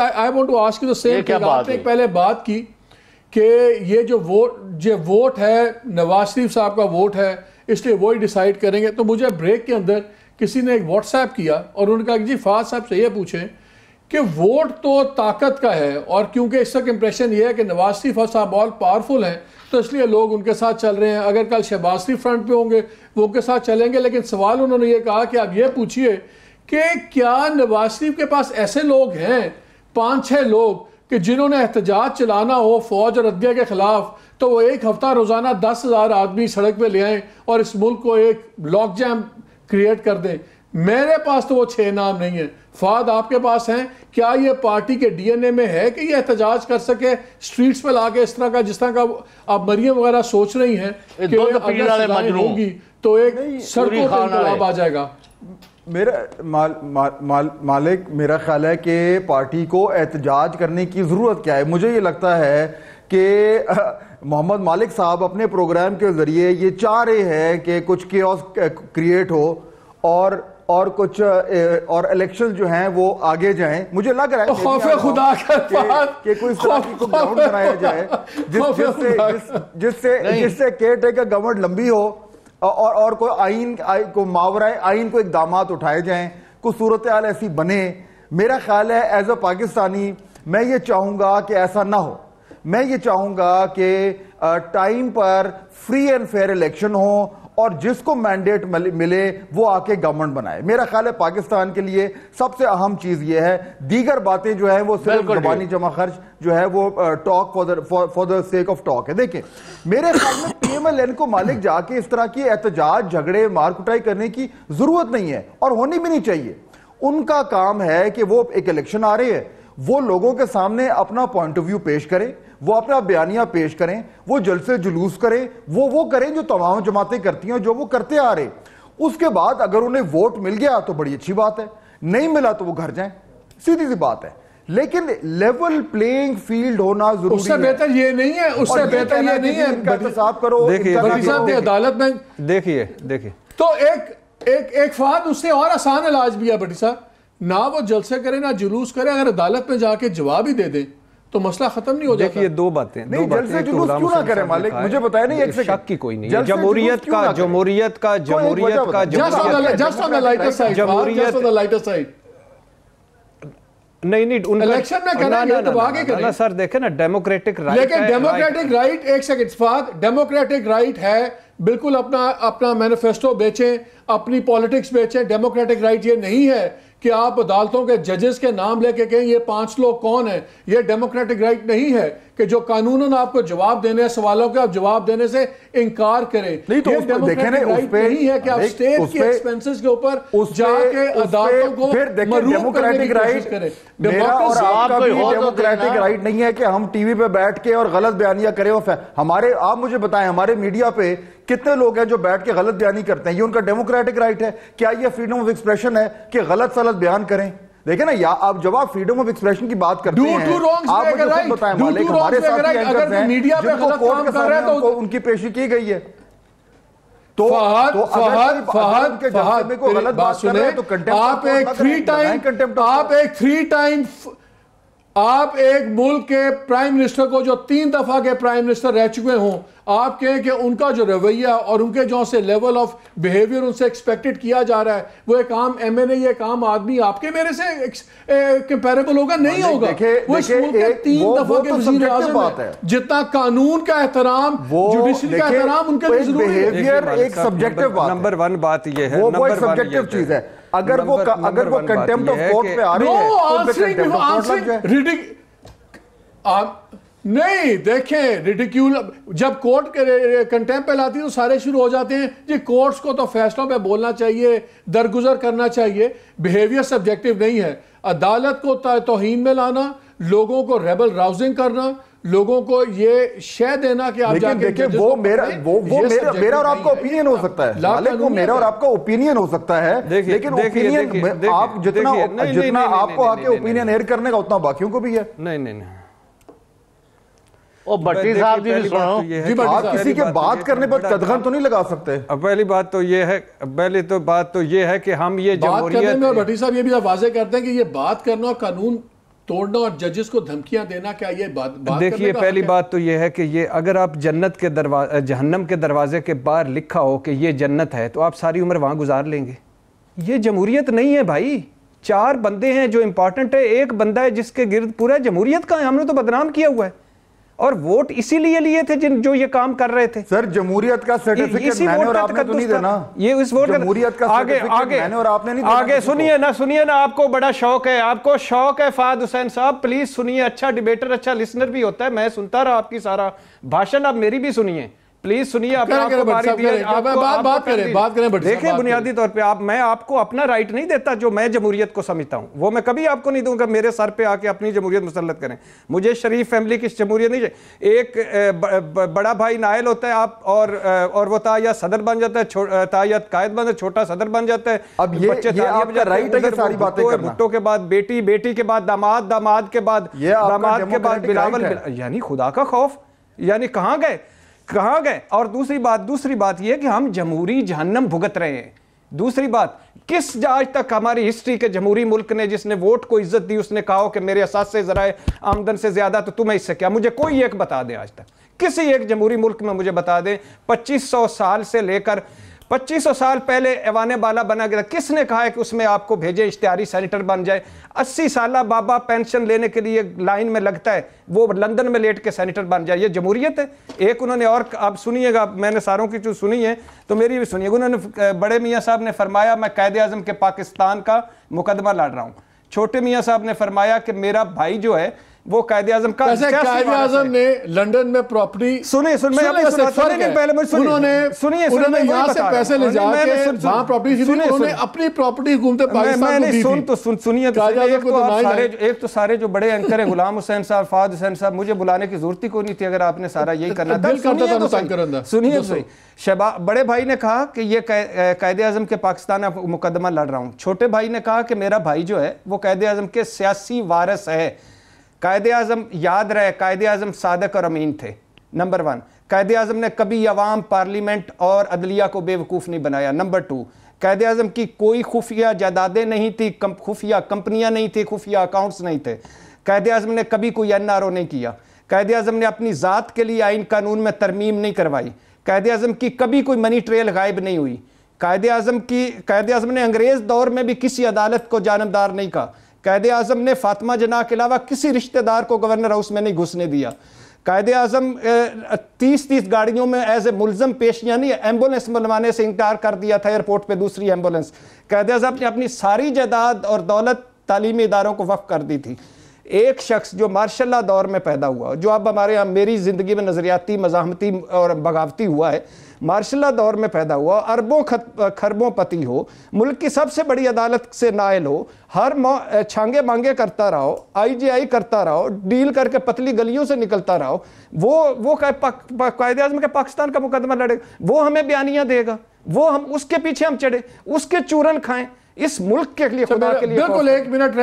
I want to ask you the same बात आपने पहले बात की कि ये जो वोट जो वोट है नवाज शरीफ साहब का वोट है इसलिए वो ही डिसाइड करेंगे तो मुझे ब्रेक के अंदर किसी ने एक व्हाट्सएप किया और उन्होंने कहा कि जी फाज साहब से ये पूछें कि वोट तो ताकत का है और क्योंकि इस वक्त इंप्रेशन ये है कि नवाज शरीफ साहब ऑल पावरफुल हैं तो इसलिए लोग उनके साथ चल रहे हैं अगर कल शहबाज शरीफ फ्रंट पे होंगे वो उनके साथ चलेंगे लेकिन सवाल उन्होंने ये कहा कि आप ये पूछिए कि क्या नवाज शरीफ के पास ऐसे लोग हैं पाँच छः लोग कि जिन्होंने एहतजाज चलाना हो फौज और अदलिया के ख़िलाफ़ तो वो एक हफ़्ता रोज़ाना दस हज़ार आदमी सड़क पर ले आएँ और इस मुल्क को एक लॉक जैम क्रिएट कर दें मेरे पास तो वो छः नाम नहीं है फाद आपके पास हैं क्या ये पार्टी के डीएनए में है कि ये एहतजाज कर सके स्ट्रीट्स पर लाके इस तरह का जिस तरह का आप मरियम वगैरह सोच रही हैं कि अगर होगी तो एक सड़कों पर आ जाएगा मेरा माल, माल, माल, मालिक मेरा ख्याल है कि पार्टी को एहतजाज करने की ज़रूरत क्या है मुझे ये लगता है कि मोहम्मद मालिक साहब अपने प्रोग्राम के ज़रिए ये चाह रहे हैं कि कुछ के क्रिएट हो और और कुछ और इलेक्शन जो हैं वो आगे जाएं मुझे लग रहा है तो खौफ खुदा का कि कोई को ग्राउंड बनाया जाए जिससे जिससे जिससे केयर टेकर गवर्नमेंट लंबी हो और और कोई आइन आई, को मावराए आइन को इकदाम उठाए जाएं कोई सूरत हाल ऐसी बने मेरा ख्याल है एज अ पाकिस्तानी मैं ये चाहूँगा कि ऐसा ना हो मैं ये चाहूँगा कि टाइम पर फ्री एंड फेयर इलेक्शन हो और जिसको मैंडेट मिले वो आके गवर्नमेंट बनाए मेरा ख्याल है पाकिस्तान के लिए सबसे अहम चीज ये है दीगर बातें जो है वो सिर्फ जबानी जमा खर्च जो है वो talk for the sake of talk है देखिए मेरे ख्याल में पीएमएलएन को मालिक जाके इस तरह की एहतजाज झगड़े मारकुटाई करने की जरूरत नहीं है और होनी भी नहीं चाहिए उनका काम है कि वो एक इलेक्शन आ रही है वो लोगों के सामने अपना पॉइंट ऑफ व्यू पेश करें वो अपना बयानिया पेश करें वो जलसे जुलूस करें वो वो करें जो तमाम जमातें करती हैं जो वो करते आ रहे उसके बाद अगर उन्हें वोट मिल गया तो बड़ी अच्छी बात है नहीं मिला तो वो घर जाए सीधी सी बात है लेकिन लेवल प्लेइंग फील्ड होना जरूरी उससे बेहतर ये नहीं है उससे बेहतर ये नहीं है साहब करो देखिए अदालत में देखिए देखिए तो एक एक एक फाद उससे और आसान इलाज भी है बटी साहब ना वो जलसे करे ना जुलूस करे अगर अदालत में जाके जवाब ही दे दें तो मसला खत्म नहीं हो जाएगा ये दो बातें दो जल तो जुलूस क्यों ना करें मालिक मुझे बताया नहीं एक शक की कोई नहीं जमहूरियत का जमहूरियत का जमहूरियत का जस्ट जमहूरियत ऑन साइड नहीं नहीं इलेक्शन में करना ना, तो आगे करें सर देखे ना डेमोक्रेटिक राइट लेकिन डेमोक्रेटिक राइट एक सेकंड फाक डेमोक्रेटिक राइट है बिल्कुल अपना अपना मैनिफेस्टो बेचें अपनी पॉलिटिक्स बेचें डेमोक्रेटिक राइट ये नहीं है कि आप अदालतों के जजेस के नाम लेके कहें ये पांच लोग कौन है ये डेमोक्रेटिक राइट नहीं है कि जो कानून आपको जवाब देने सवालों के आप जवाब देने से इनकार करें नहीं तो डेमोक्रेटिक राइट नहीं है कि आप स्टेट एक्सपेंसेस के ऊपर जाके अदालतों को डेमोक्रेटिक राइट करें डेमोक्रेटिक राइट तो नहीं है कि हम टीवी पे बैठ के और गलत बयानियां करें और हमारे आप मुझे बताएं हमारे मीडिया पे कितने लोग हैं जो बैठ के गलत बयानी करते हैं ये उनका डेमोक्रेटिक राइट है क्या ये फ्रीडम ऑफ एक्सप्रेशन है कि गलत सलत साथ बयान करें देखे ना या आप जब आप फ्रीडम ऑफ एक्सप्रेशन की बात करते do, हैं आप मुझे खुद बताएं मालिक हमारे साथ ही अगर मीडिया पे गलत काम कर रहा हैं तो उनकी पेशी की गई है तो फहद तो फहद फहद के जवाब में फहद गलत बात सुने तो कंटेंप्ट आप एक थ्री टाइम आप एक थ्री टाइम आप एक मुल्क के प्राइम मिनिस्टर को जो तीन दफ़ा के प्राइम मिनिस्टर रह चुके हों आप कहें कि उनका जो रवैया और उनके जो से लेवल ऑफ बिहेवियर उनसे एक्सपेक्टेड किया जा रहा है वो एक आम एम एन ए एक आम आदमी आपके मेरे से कंपेरेबल होगा नहीं हाँ, होगा वो इस मुल्क के तीन दफ़ा के तो वजीर आजम है जितना कानून का एहतराम जुडिशरी का एहतराम उनके नंबर वन बात यह है अगर वो अगर वो कंटेम्प्ट ऑफ कोर्ट पे आ रही है तो नहीं देखें रिडिक्यूल जब कोर्ट के कंटेम्प पे लाती है तो सारे शुरू हो जाते हैं जी कोर्ट्स को तो फैसलों पे बोलना चाहिए दरगुजर करना चाहिए बिहेवियर सब्जेक्टिव नहीं है अदालत को तोहन में लाना लोगों को रेबल राउजिंग करना लोगों को ये शह देना कि आप लेकिन देखिए वो मेरा वो वो मेरा मेरा और आपका ओपिनियन हो सकता है मालिक वो मेरा और तो। आपका ओपिनियन हो सकता है लेकिन ओपिनियन आप जितना जितना आपको आके ओपिनियन एयर करने का उतना बाकियों को भी है नहीं नहीं नहीं ओ भट्टी साहब जी भी सुनो तो आप किसी के बात तो करने पर कदगन तो नहीं लगा सकते पहली बात तो ये है पहली तो बात तो ये है कि हम ये बात करने में और भट्टी साहब ये भी आप वाजे करते हैं कि ये बात करना कानून तोड़ना और जजेस को धमकियां देना क्या ये बात, देखिए पहली बात तो ये है कि ये अगर आप जन्नत के दरवाजे जहन्नम के दरवाजे के बाहर लिखा हो कि ये जन्नत है तो आप सारी उम्र वहाँ गुजार लेंगे ये जमहूरियत नहीं है भाई चार बंदे हैं जो इंपॉर्टेंट है एक बंदा है जिसके गिर्द पूरा जमहूरियत का है हमने तो बदनाम किया हुआ है और वोट इसीलिए लिए थे जिन जो ये काम कर रहे थे सर जमूरियत का सर्टिफिकेट मैंने और तो तो ये उस वोट का आगे सुनिए ना सुनिए ना आपको बड़ा शौक है आपको शौक है फाद हुसैन साहब प्लीज सुनिए अच्छा डिबेटर अच्छा लिसनर भी होता है मैं सुनता रहा आपकी सारा भाषण आप मेरी भी सुनिए प्लीज सुनिए आप बात बात करें बात करें देखिए बुनियादी तौर पे आप मैं आपको अपना राइट नहीं देता जो मैं जमहूरियत को समझता हूं वो मैं कभी आपको नहीं दूंगा मेरे सर पे आके अपनी जमहूरियत मुसलत करें मुझे शरीफ फैमिली की जमहूरियत नहीं एक बड़ा भाई नायल होता है आप और और वो ताया सदर बन जाता है ताया कायद बन छोटा सदर बन जाता है अब ये बच्चे राइट है सारी बातें भुट्टो के बाद बेटी बेटी के बाद दामाद दामाद के बाद दामाद के बाद बिलावल यानी खुदा का खौफ यानी कहाँ गए कहाँ गए और दूसरी बात दूसरी बात यह कि हम जमहूरी जहन्नम भुगत रहे हैं दूसरी बात किस आज तक हमारी हिस्ट्री के जमहूरी मुल्क ने जिसने वोट को इज्जत दी उसने कहा कि मेरे असास से जरा आमदन से ज्यादा तो तुम्हें इससे क्या मुझे कोई एक बता दे आज तक किसी एक जमहूरी मुल्क में मुझे बता दें 2500 साल से लेकर 2500 साल पहले एवान बाला बना गया किसने कहा है कि उसमें आपको भेजे इश्तिहारी सेनेटर बन जाए 80 साल बाबा पेंशन लेने के लिए लाइन में लगता है वो लंदन में लेट के सेनेटर बन जाए ये जमहूरियत है एक उन्होंने और आप सुनिएगा मैंने सारों की चूज सुनी है तो मेरी भी सुनिएगा उन्होंने बड़े मियाँ साहब ने फरमाया मैं कैद अजम के पाकिस्तान का मुकदमा लड़ रहा हूँ छोटे मियाँ साहब ने फरमाया कि मेरा भाई जो है वो कायद आजम का कायद आजम ने लंदन में प्रॉपर्टी सुनिए सुन मैं आपको सुनाता हूं पहले मुझे उन्होंने सुनिए उन्होंने यहां से पैसे ले जाके वहां प्रॉपर्टी सुनिए उन्होंने अपनी प्रॉपर्टी घूमते पाकिस्तान को दी सुन तो सुन सुनिए तो एक तो सारे एक तो सारे जो बड़े एंकर हैं गुलाम हुसैन साहब फाद हुसैन साहब मुझे बुलाने की जरूरत ही कोई नहीं थी अगर आपने सारा यही करना था तो सुनिए तो शहबाब बड़े भाई ने कहा कि ये कायद आजम के पाकिस्तान मुकदमा लड़ रहा हूँ छोटे भाई ने कहा कि मेरा भाई जो है वो कायद आजम के सियासी वारस है कायद अजम याद रहे कायद अजम सादक और अमीन थे नंबर वन कायद अजम ने कभी अवाम पार्लियामेंट और अदलिया को बेवकूफ़ नहीं बनाया नंबर टू कैद अजम की कोई खुफिया जायदादें नहीं थी कम, खुफिया कंपनियां नहीं थी खुफिया अकाउंट्स नहीं थे कैद अजम ने कभी कोई एन आर ओ नहीं किया कैद अजम ने अपनी ज़ात के लिए आइन कानून में तरमीम नहीं करवाई कैद अजम की कभी कोई मनी ट्रेल गायब नहीं हुई कायद अजम की कायद अजम ने अंग्रेज़ दौर में भी किसी अदालत को जानबदार नहीं कहा कैद अजम ने फातिमा जना के अलावा किसी रिश्तेदार को गवर्नर हाउस में नहीं घुसने दिया कायद अजम तीस तीस गाड़ियों में एज ए मुलजम पेश यानी एम्बुलेंस बनवाने से इंकार कर दिया था एयरपोर्ट पर दूसरी एम्बुलेंस कायद अजम ने अपनी सारी जायदाद और दौलत तालीमी इदारों को वफ़ कर दी थी एक शख्स जो मार्शल दौर में पैदा हुआ जो अब हमारे यहाँ मेरी ज़िंदगी में नज़रियाती मजामती और बगावती हुआ है मार्शला दौर में पैदा हुआ अरबों खरबों पति हो मुल्क की सबसे बड़ी अदालत से नायल हो हर छांगे मांगे करता रहो आईजीआई करता रहो डील करके पतली गलियों से निकलता रहो वो वो कायद अजम के पाकिस्तान का मुकदमा लड़ेगा वो हमें बयानियाँ देगा वो हम उसके पीछे हम चढ़े उसके चूरन खाएं इस मुल्क के लिए अच्छा, खुदा के लिए बिल्कुल एक मिनट